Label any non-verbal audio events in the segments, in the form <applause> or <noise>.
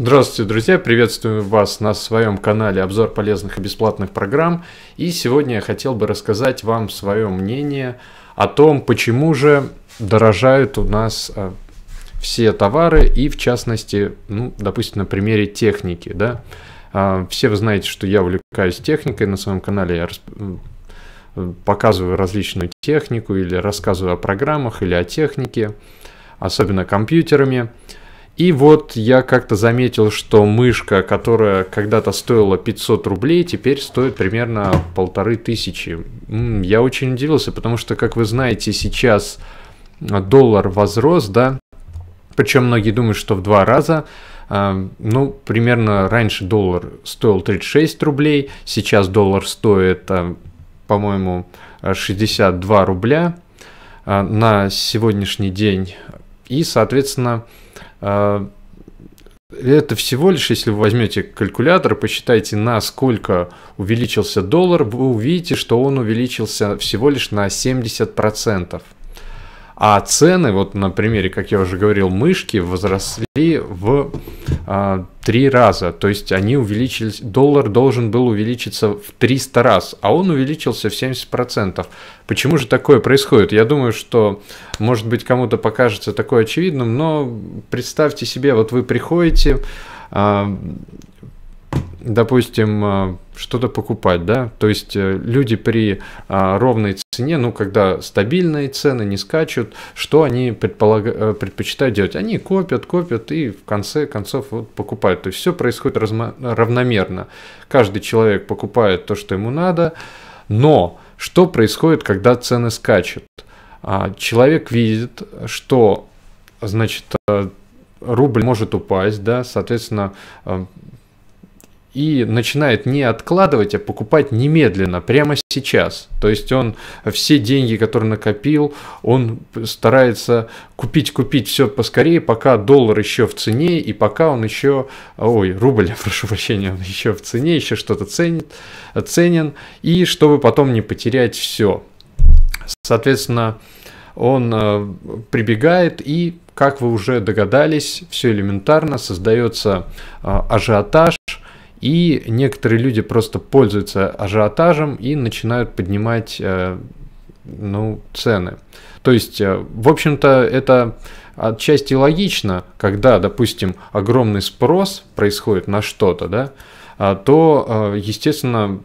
Здравствуйте, друзья! Приветствую вас на своем канале «Обзор полезных и бесплатных программ». И сегодня я хотел бы рассказать вам свое мнение о том, почему же дорожают у нас э, все товары и, в частности, ну, допустим, на примере техники. Да? А, все вы знаете, что я увлекаюсь техникой, на своем канале я показываю различную технику или рассказываю о программах или о технике, особенно компьютерами – и вот я как-то заметил, что мышка, которая когда-то стоила 500 рублей, теперь стоит примерно полторы тысячи. Я очень удивился, потому что, как вы знаете, сейчас а, доллар возрос, да, причем многие думают, что в два раза. А, ну, примерно раньше доллар стоил 36 рублей, сейчас доллар стоит, а, по-моему, 62 рубля на сегодняшний день. И, соответственно, а, это всего лишь, если вы возьмете калькулятор, и посчитаете, насколько увеличился доллар, вы увидите, что он увеличился всего лишь на 70%. А цены, вот на примере, как я уже говорил, мышки возросли в а, три раза. То есть они увеличились, доллар должен был увеличиться в 300 раз, а он увеличился в 70%. Почему же такое происходит? Я думаю, что, может быть, кому-то покажется такое очевидным, но представьте себе, вот вы приходите, а, допустим, а, что-то покупать, да, то есть э, люди при а, ровной цене, ну, когда стабильные цены не скачут, что они предполаг... Э, предпочитают делать? Они копят, копят и в конце концов вот, покупают. То есть все происходит разма... равномерно. Каждый человек покупает то, что ему надо, но что происходит, когда цены скачут? А, человек видит, что, значит, э, рубль может упасть, да, соответственно, и начинает не откладывать, а покупать немедленно, прямо сейчас. То есть он все деньги, которые накопил, он старается купить, купить все поскорее, пока доллар еще в цене, и пока он еще, ой, рубль, <laughs> прошу прощения, он еще в цене, еще что-то ценит, ценен, и чтобы потом не потерять все. Соответственно, он э, прибегает и как вы уже догадались, все элементарно, создается э, ажиотаж, и некоторые люди просто пользуются ажиотажем и начинают поднимать э, ну, цены. То есть, э, в общем-то, это отчасти логично, когда, допустим, огромный спрос происходит на что-то, да, а то, э, естественно,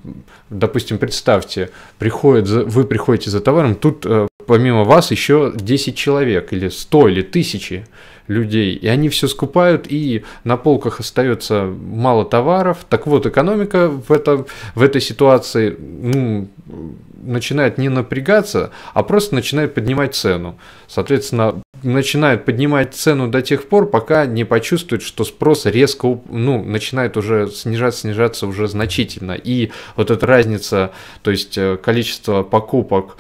допустим, представьте, приходит, вы приходите за товаром, тут помимо вас еще 10 человек, или 100, или тысячи людей, и они все скупают, и на полках остается мало товаров. Так вот, экономика в, этом, в этой ситуации ну, начинает не напрягаться, а просто начинает поднимать цену. Соответственно, начинает поднимать цену до тех пор, пока не почувствует, что спрос резко ну, начинает уже снижаться, снижаться уже значительно. И вот эта разница, то есть э, количество покупок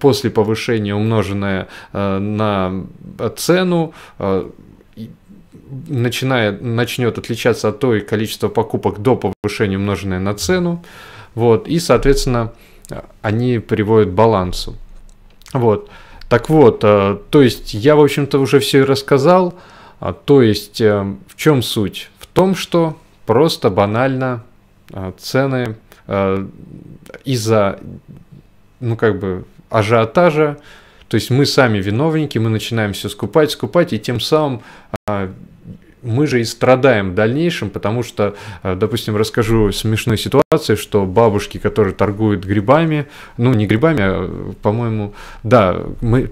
после повышения, умноженное э, на цену, э, начинает, начнет отличаться от той количества покупок до повышения, умноженное на цену. Вот, и, соответственно, они приводят к балансу. Вот. Так вот, э, то есть я, в общем-то, уже все рассказал. А, то есть э, в чем суть? В том, что просто банально э, цены из-за, ну как бы, ажиотажа, то есть мы сами виновники, мы начинаем все скупать, скупать, и тем самым а, мы же и страдаем в дальнейшем, потому что, э, допустим, расскажу смешную ситуацию, что бабушки, которые торгуют грибами, ну не грибами, а, по-моему, да,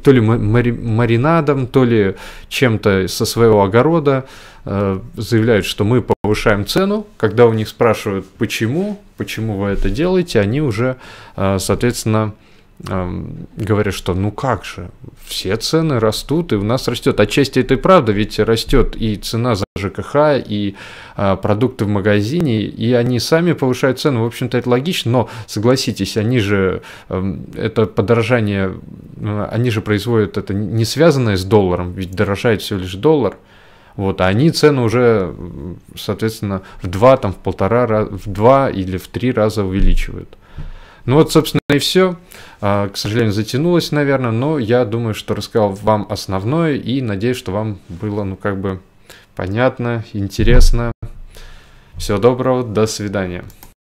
то ли маринадом, то ли чем-то со своего огорода э, заявляют, что мы повышаем цену, когда у них спрашивают, почему, почему вы это делаете, они уже, э, соответственно, говорят, что ну как же, все цены растут, и у нас растет. Отчасти это и правда, ведь растет и цена за ЖКХ, и а, продукты в магазине, и они сами повышают цену. В общем-то, это логично, но согласитесь, они же это подорожание, а, они же производят это не связанное с долларом, ведь дорожает всего лишь доллар. Вот, а они цены уже, соответственно, в два, там, в полтора, в два или в три раза увеличивают. Ну вот, собственно, и все. А, к сожалению, затянулось, наверное, но я думаю, что рассказал вам основное и надеюсь, что вам было, ну, как бы понятно, интересно. Всего доброго, до свидания.